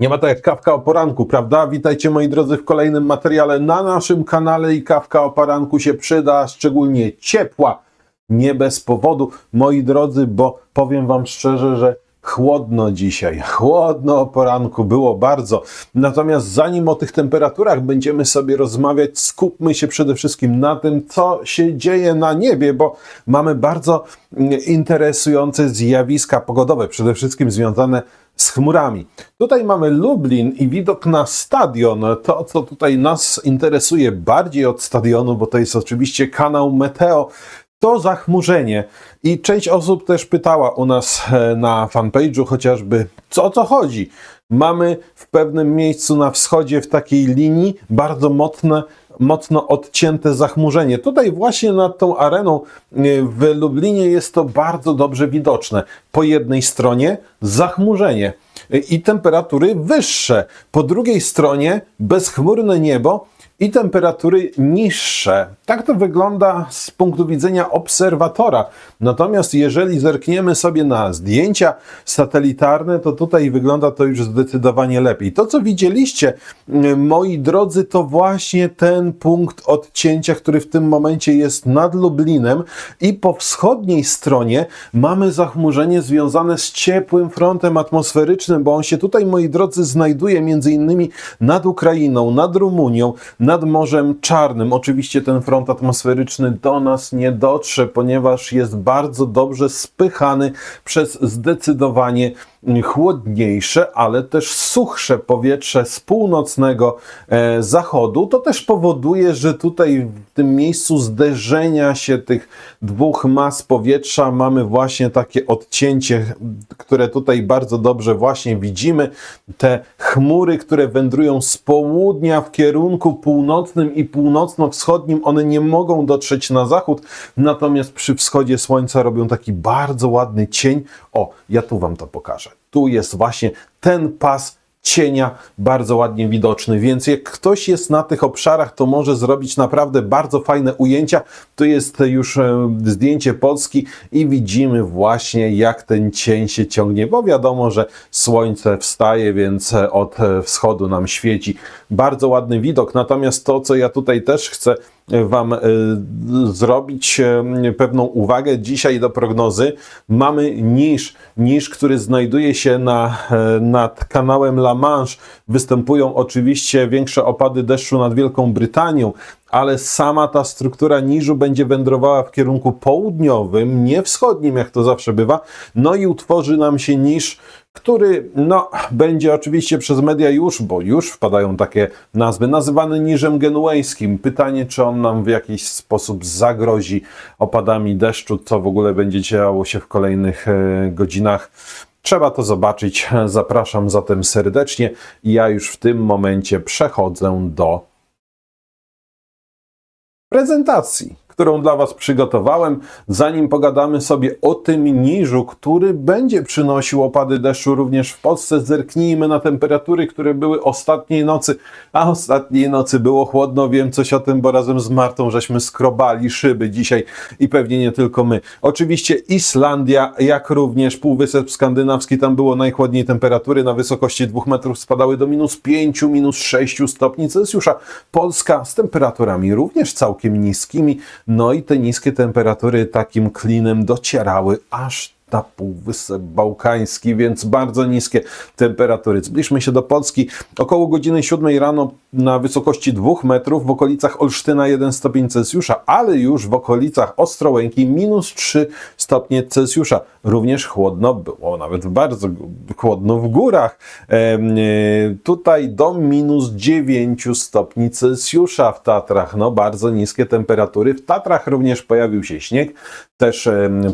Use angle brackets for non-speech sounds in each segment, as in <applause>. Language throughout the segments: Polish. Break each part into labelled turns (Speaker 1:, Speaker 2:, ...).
Speaker 1: Nie ma tak jak kawka o poranku, prawda? Witajcie moi drodzy w kolejnym materiale na naszym kanale i kawka o poranku się przyda, szczególnie ciepła, nie bez powodu, moi drodzy, bo powiem Wam szczerze, że chłodno dzisiaj, chłodno o poranku, było bardzo. Natomiast zanim o tych temperaturach będziemy sobie rozmawiać, skupmy się przede wszystkim na tym, co się dzieje na niebie, bo mamy bardzo mm, interesujące zjawiska pogodowe, przede wszystkim związane z chmurami. Tutaj mamy Lublin i widok na stadion. To, co tutaj nas interesuje bardziej od stadionu, bo to jest oczywiście kanał Meteo, to zachmurzenie. I część osób też pytała u nas e, na fanpage'u chociażby, co o co chodzi. Mamy w pewnym miejscu na wschodzie, w takiej linii, bardzo mocne, mocno odcięte zachmurzenie. Tutaj właśnie nad tą areną e, w Lublinie jest to bardzo dobrze widoczne. Po jednej stronie zachmurzenie e, i temperatury wyższe, po drugiej stronie bezchmurne niebo i temperatury niższe. Tak to wygląda z punktu widzenia obserwatora. Natomiast jeżeli zerkniemy sobie na zdjęcia satelitarne, to tutaj wygląda to już zdecydowanie lepiej. To, co widzieliście, mm, moi drodzy, to właśnie ten punkt odcięcia, który w tym momencie jest nad Lublinem i po wschodniej stronie mamy zachmurzenie związane z ciepłym frontem atmosferycznym, bo on się tutaj, moi drodzy, znajduje między innymi nad Ukrainą, nad Rumunią, nad Morzem Czarnym. Oczywiście ten front atmosferyczny do nas nie dotrze, ponieważ jest bardzo dobrze spychany przez zdecydowanie chłodniejsze, ale też suchsze powietrze z północnego e, zachodu. To też powoduje, że tutaj w tym miejscu zderzenia się tych dwóch mas powietrza mamy właśnie takie odcięcie, które tutaj bardzo dobrze właśnie widzimy. Te chmury, które wędrują z południa w kierunku północnym i północno-wschodnim, one nie mogą dotrzeć na zachód, natomiast przy wschodzie słońca robią taki bardzo ładny cień. O, ja tu Wam to pokażę tu jest właśnie ten pas cienia bardzo ładnie widoczny, więc jak ktoś jest na tych obszarach, to może zrobić naprawdę bardzo fajne ujęcia. Tu jest już e, zdjęcie Polski i widzimy właśnie jak ten cień się ciągnie, bo wiadomo, że słońce wstaje, więc e, od e, wschodu nam świeci. Bardzo ładny widok, natomiast to, co ja tutaj też chcę Wam e, zrobić e, pewną uwagę dzisiaj do prognozy. Mamy niż, niż który znajduje się na, e, nad kanałem La Manche. Występują oczywiście większe opady deszczu nad Wielką Brytanią, ale sama ta struktura niżu będzie wędrowała w kierunku południowym, nie wschodnim, jak to zawsze bywa, no i utworzy nam się niż który no, będzie oczywiście przez media już, bo już wpadają takie nazwy, nazywany niżem genueńskim. Pytanie, czy on nam w jakiś sposób zagrozi opadami deszczu, co w ogóle będzie działo się w kolejnych e, godzinach. Trzeba to zobaczyć. <laughs> Zapraszam zatem serdecznie ja już w tym momencie przechodzę do prezentacji którą dla Was przygotowałem, zanim pogadamy sobie o tym niżu, który będzie przynosił opady deszczu również w Polsce. Zerknijmy na temperatury, które były ostatniej nocy, a ostatniej nocy było chłodno, wiem coś o tym, bo razem z Martą żeśmy skrobali szyby dzisiaj i pewnie nie tylko my. Oczywiście Islandia, jak również Półwysep Skandynawski, tam było najchłodniej temperatury, na wysokości 2 metrów spadały do minus 5, minus 6 stopni Celsjusza. Polska z temperaturami również całkiem niskimi, no i te niskie temperatury takim klinem docierały aż na Półwysep Bałkański, więc bardzo niskie temperatury. Zbliżmy się do Polski. Około godziny 7 rano na wysokości 2 metrów w okolicach Olsztyna 1 stopień Celsjusza, ale już w okolicach Ostrołęki minus 3 stopnie Celsjusza również chłodno było, nawet bardzo chłodno w górach. E, tutaj do minus 9 stopni Celsjusza w Tatrach, no bardzo niskie temperatury. W Tatrach również pojawił się śnieg, też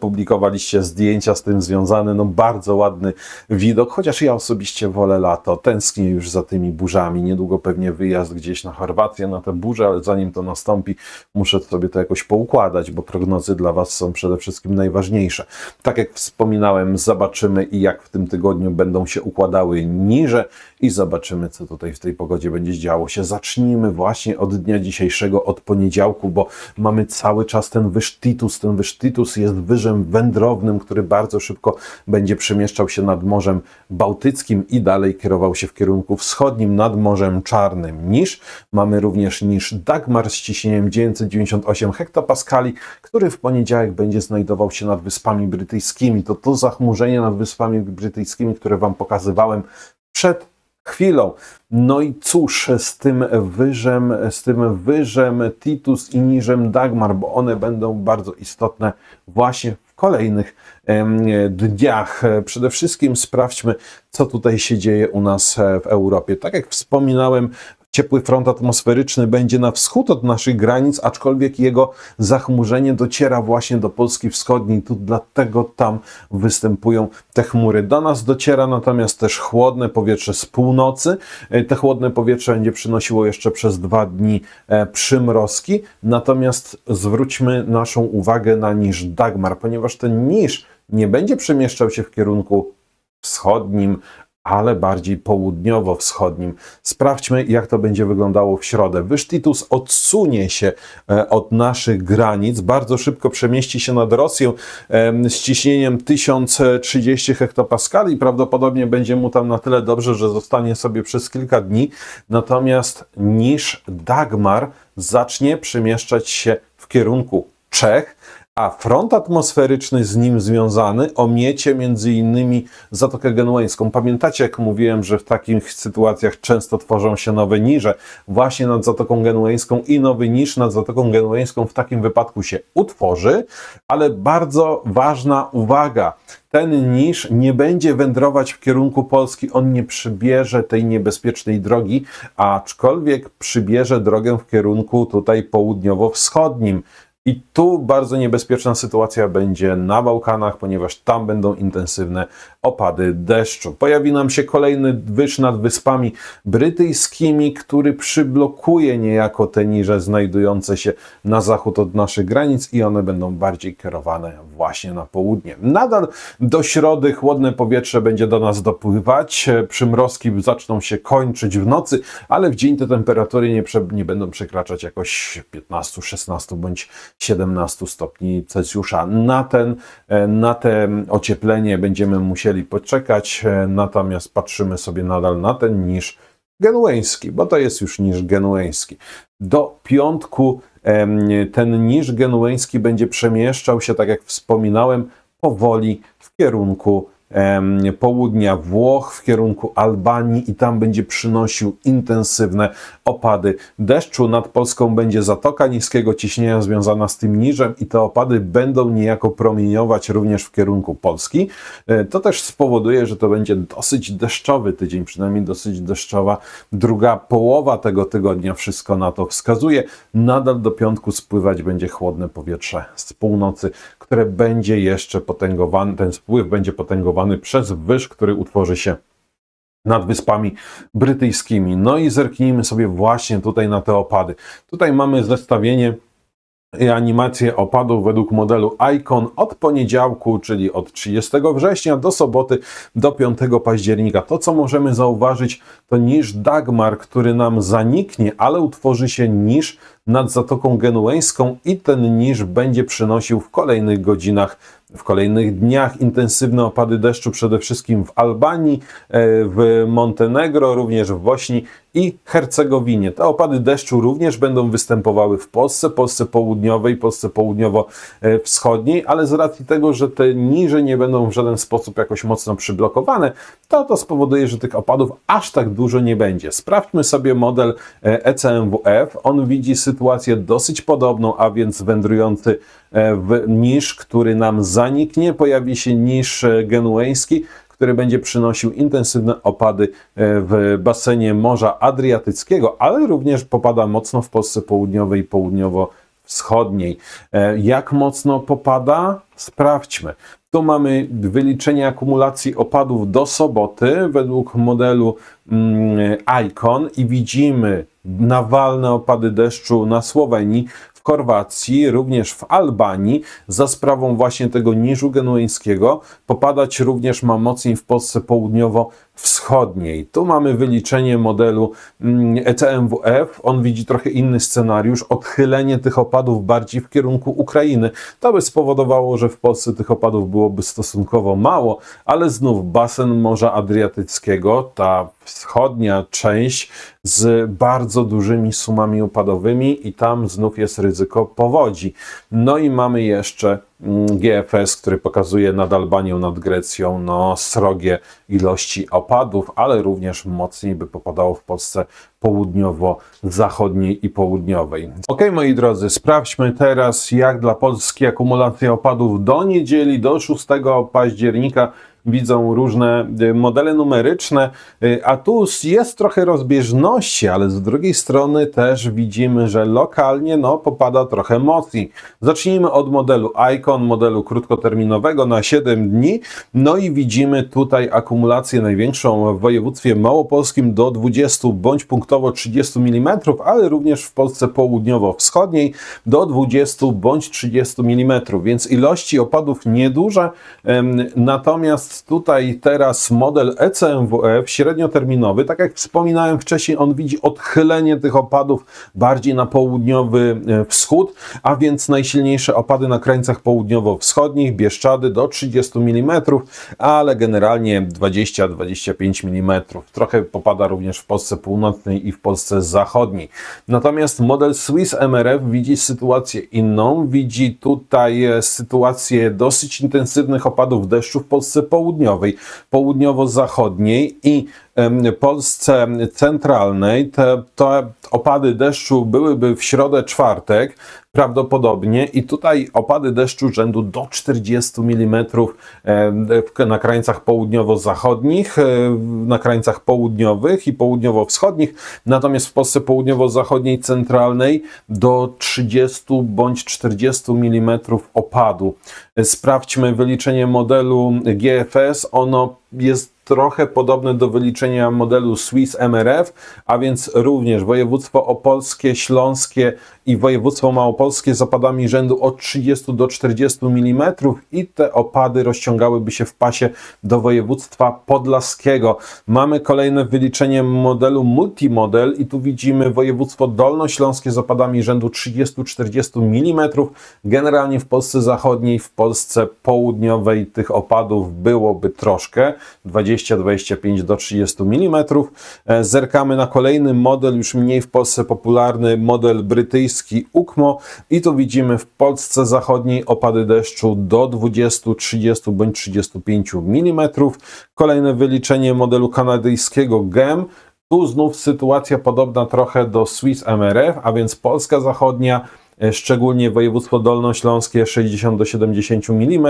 Speaker 1: publikowaliście zdjęcia z tym związane, no bardzo ładny widok, chociaż ja osobiście wolę lato, tęsknię już za tymi burzami, niedługo pewnie wyjazd gdzieś na Chorwację na te burze, ale zanim to nastąpi, muszę sobie to jakoś poukładać, bo prognozy dla Was są przede wszystkim najważniejsze. Tak jak wspominałem, zobaczymy i jak w tym tygodniu będą się układały niże i zobaczymy, co tutaj w tej pogodzie będzie działo się. Zacznijmy właśnie od dnia dzisiejszego, od poniedziałku, bo mamy cały czas ten wysztitus. Ten wysztitus jest wyżem wędrownym, który bardzo szybko będzie przemieszczał się nad Morzem Bałtyckim i dalej kierował się w kierunku wschodnim nad Morzem Czarnym. Niż mamy również niż Dagmar z ciśnieniem 998 hektopaskali, który w poniedziałek będzie znajdował się nad Wyspami Brytyjskimi Brytyjskimi. To to zachmurzenie nad Wyspami Brytyjskimi, które Wam pokazywałem przed chwilą. No i cóż z tym wyżem, z tym wyżem Titus i niżem Dagmar, bo one będą bardzo istotne właśnie w kolejnych dniach. Przede wszystkim sprawdźmy, co tutaj się dzieje u nas w Europie. Tak jak wspominałem, Ciepły front atmosferyczny będzie na wschód od naszych granic, aczkolwiek jego zachmurzenie dociera właśnie do Polski Wschodniej, tu dlatego tam występują te chmury. Do nas dociera natomiast też chłodne powietrze z północy. E, te chłodne powietrze będzie przynosiło jeszcze przez dwa dni e, przymrozki, natomiast zwróćmy naszą uwagę na niż Dagmar, ponieważ ten niż nie będzie przemieszczał się w kierunku wschodnim, ale bardziej południowo-wschodnim. Sprawdźmy, jak to będzie wyglądało w środę. Wyż odsunie się e, od naszych granic, bardzo szybko przemieści się nad Rosję z ciśnieniem 1030 hektopaskali. Prawdopodobnie będzie mu tam na tyle dobrze, że zostanie sobie przez kilka dni. Natomiast niż Dagmar zacznie przemieszczać się w kierunku Czech, a front atmosferyczny z nim związany omiecie między innymi Zatokę Genueńską. Pamiętacie, jak mówiłem, że w takich sytuacjach często tworzą się nowe niże właśnie nad Zatoką Genueńską i nowy niż nad Zatoką Genueńską w takim wypadku się utworzy, ale bardzo ważna uwaga ten niż nie będzie wędrować w kierunku Polski, on nie przybierze tej niebezpiecznej drogi, aczkolwiek przybierze drogę w kierunku tutaj południowo-wschodnim. I tu bardzo niebezpieczna sytuacja będzie na Bałkanach, ponieważ tam będą intensywne opady deszczu. Pojawi nam się kolejny wyż nad Wyspami Brytyjskimi, który przyblokuje niejako te niże znajdujące się na zachód od naszych granic i one będą bardziej kierowane właśnie na południe. Nadal do środy chłodne powietrze będzie do nas dopływać, przymrozki zaczną się kończyć w nocy, ale w dzień te temperatury nie, nie będą przekraczać jakoś 15, 16 bądź 17 stopni Celsjusza. Na, ten, e, na te ocieplenie będziemy musieli poczekać, e, natomiast patrzymy sobie nadal na ten niż genueński, bo to jest już niż genueński. Do piątku ten niż genueński będzie przemieszczał się, tak jak wspominałem, powoli w kierunku południa Włoch w kierunku Albanii i tam będzie przynosił intensywne opady deszczu. Nad Polską będzie zatoka niskiego ciśnienia związana z tym niżem i te opady będą niejako promieniować również w kierunku Polski. E, to też spowoduje, że to będzie dosyć deszczowy tydzień, przynajmniej dosyć deszczowa druga połowa tego tygodnia. Wszystko na to wskazuje. Nadal do piątku spływać będzie chłodne powietrze z północy, które będzie jeszcze potęgowane, ten spływ będzie potęgowany spowodowany przez wyż, który utworzy się nad Wyspami Brytyjskimi. No i zerknijmy sobie właśnie tutaj na te opady. Tutaj mamy zestawienie i animację opadów według modelu Icon od poniedziałku, czyli od 30 września do soboty do 5 października. To, co możemy zauważyć, to niż Dagmar, który nam zaniknie, ale utworzy się niż nad Zatoką Genueńską i ten niż będzie przynosił w kolejnych godzinach w kolejnych dniach intensywne opady deszczu przede wszystkim w Albanii, e, w Montenegro, również w Bośni i Hercegowinie. Te opady deszczu również będą występowały w Polsce, Polsce południowej, Polsce południowo-wschodniej, ale z racji tego, że te niże nie będą w żaden sposób jakoś mocno przyblokowane, to to spowoduje, że tych opadów aż tak dużo nie będzie. Sprawdźmy sobie model ECMWF. E On widzi sytuację dosyć podobną, a więc wędrujący E, niż, który nam zaniknie, pojawi się niż e, genueński, który będzie przynosił intensywne opady e, w basenie Morza Adriatyckiego, ale również popada mocno w Polsce południowej i południowo-wschodniej. Jak mocno popada? Sprawdźmy. Tu mamy wyliczenie akumulacji opadów do soboty według modelu mm, ICON i widzimy nawalne opady deszczu na Słowenii, Chorwacji, również w Albanii, za sprawą właśnie tego niżu genueńskiego. Popadać również ma mocniej w Polsce południowo Wschodniej. Tu mamy wyliczenie modelu mm, ECMWF. On widzi trochę inny scenariusz, odchylenie tych opadów bardziej w kierunku Ukrainy. To by spowodowało, że w Polsce tych opadów byłoby stosunkowo mało, ale znów basen Morza Adriatyckiego, ta wschodnia część z bardzo dużymi sumami opadowymi i tam znów jest ryzyko powodzi. No i mamy jeszcze Mm, GFS, który pokazuje nad Albanią, nad Grecją no, srogie ilości opadów, ale również mocniej by popadało w Polsce południowo-zachodniej i południowej. Ok, moi drodzy, sprawdźmy teraz, jak dla Polski akumulacja opadów do niedzieli, do 6 października widzą różne y, modele numeryczne, y, a tu jest trochę rozbieżności, ale z drugiej strony też widzimy, że lokalnie no, popada trochę mocniej. Zacznijmy od modelu ICON, modelu krótkoterminowego na 7 dni, no i widzimy tutaj akumulację największą w województwie małopolskim do 20 bądź punktowo 30 mm, ale również w Polsce południowo-wschodniej do 20 bądź 30 mm, więc ilości opadów nieduże, natomiast tutaj teraz model ECMWF średnioterminowy. Tak jak wspominałem wcześniej, on widzi odchylenie tych opadów bardziej na południowy e, wschód, a więc najsilniejsze opady na krańcach południowo-wschodnich, Bieszczady do 30 mm, ale generalnie 20-25 mm. Trochę popada również w Polsce Północnej i w Polsce Zachodniej. Natomiast model Swiss MRF widzi sytuację inną, widzi tutaj e, sytuację dosyć intensywnych opadów deszczu w Polsce Południowej, południowej, południowo-zachodniej i Polsce centralnej te, te opady deszczu byłyby w środę, czwartek prawdopodobnie i tutaj opady deszczu rzędu do 40 mm na krańcach południowo-zachodnich, e, na krańcach południowych i południowo-wschodnich, natomiast w Polsce południowo-zachodniej centralnej do 30 bądź 40 mm opadu. Sprawdźmy wyliczenie modelu GFS, ono jest trochę podobne do wyliczenia modelu Swiss MRF, a więc również województwo opolskie, śląskie i województwo małopolskie z opadami rzędu od 30 do 40 mm i te opady rozciągałyby się w pasie do województwa podlaskiego. Mamy kolejne wyliczenie modelu multimodel i tu widzimy województwo dolnośląskie z opadami rzędu 30-40 mm. Generalnie w Polsce zachodniej, w Polsce południowej tych opadów byłoby troszkę, 20 20-25 do 30 mm. E, zerkamy na kolejny model, już mniej w Polsce popularny, model brytyjski UKMO i tu widzimy w Polsce zachodniej opady deszczu do 20, 30 bądź 35 mm. Kolejne wyliczenie modelu kanadyjskiego GEM tu znów sytuacja podobna trochę do Swiss MRF, a więc Polska Zachodnia E, szczególnie województwo dolnośląskie 60 do 70 mm.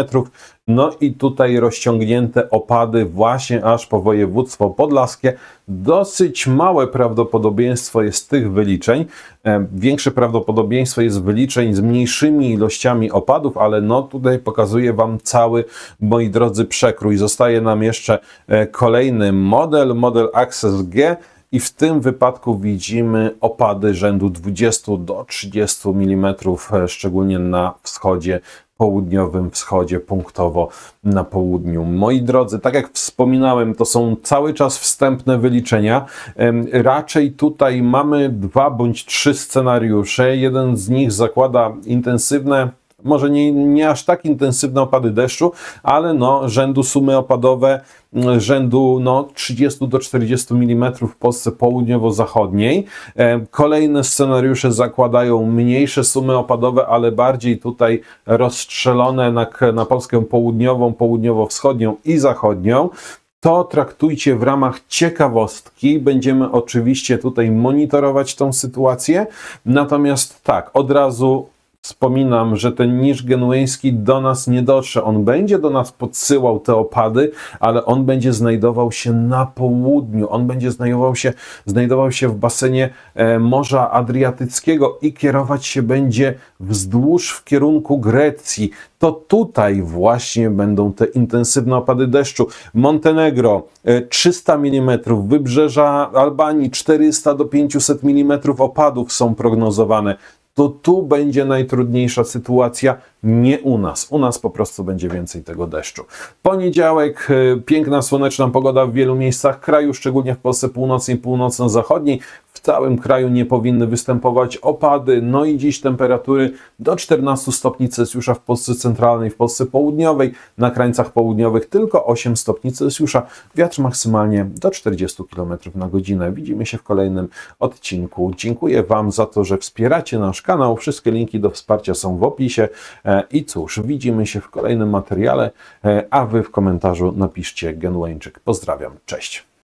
Speaker 1: No i tutaj rozciągnięte opady właśnie aż po województwo podlaskie. Dosyć małe prawdopodobieństwo jest tych wyliczeń. E, większe prawdopodobieństwo jest wyliczeń z mniejszymi ilościami opadów, ale no tutaj pokazuję Wam cały, moi drodzy, przekrój. Zostaje nam jeszcze e, kolejny model, model Access G i w tym wypadku widzimy opady rzędu 20 do 30 mm, e, szczególnie na wschodzie południowym wschodzie, punktowo na południu. Moi drodzy, tak jak wspominałem, to są cały czas wstępne wyliczenia. Raczej tutaj mamy dwa bądź trzy scenariusze. Jeden z nich zakłada intensywne może nie, nie aż tak intensywne opady deszczu, ale no, rzędu sumy opadowe mm, rzędu no, 30 do 40 mm w Polsce południowo-zachodniej. E, kolejne scenariusze zakładają mniejsze sumy opadowe, ale bardziej tutaj rozstrzelone na, na Polskę południową, południowo-wschodnią i zachodnią. To traktujcie w ramach ciekawostki. Będziemy oczywiście tutaj monitorować tą sytuację. Natomiast tak, od razu Wspominam, że ten niż genueński do nas nie dotrze. On będzie do nas podsyłał te opady, ale on będzie znajdował się na południu. On będzie znajdował się, znajdował się w basenie e, Morza Adriatyckiego i kierować się będzie wzdłuż w kierunku Grecji. To tutaj właśnie będą te intensywne opady deszczu. Montenegro 300 e, mm, wybrzeża Albanii 400 do 500 mm opadów są prognozowane to tu będzie najtrudniejsza sytuacja, nie u nas. U nas po prostu będzie więcej tego deszczu. Poniedziałek, y, piękna słoneczna pogoda w wielu miejscach kraju, szczególnie w Polsce północnej i północno-zachodniej. W całym kraju nie powinny występować opady. No i dziś temperatury do 14 stopni Celsjusza w Polsce centralnej, w Polsce południowej, na krańcach południowych tylko 8 stopni Celsjusza. Wiatr maksymalnie do 40 km na godzinę. Widzimy się w kolejnym odcinku. Dziękuję Wam za to, że wspieracie nasz kanał. Wszystkie linki do wsparcia są w opisie. E, i cóż, widzimy się w kolejnym materiale, e, a Wy w komentarzu napiszcie Genłańczyk. Pozdrawiam, cześć.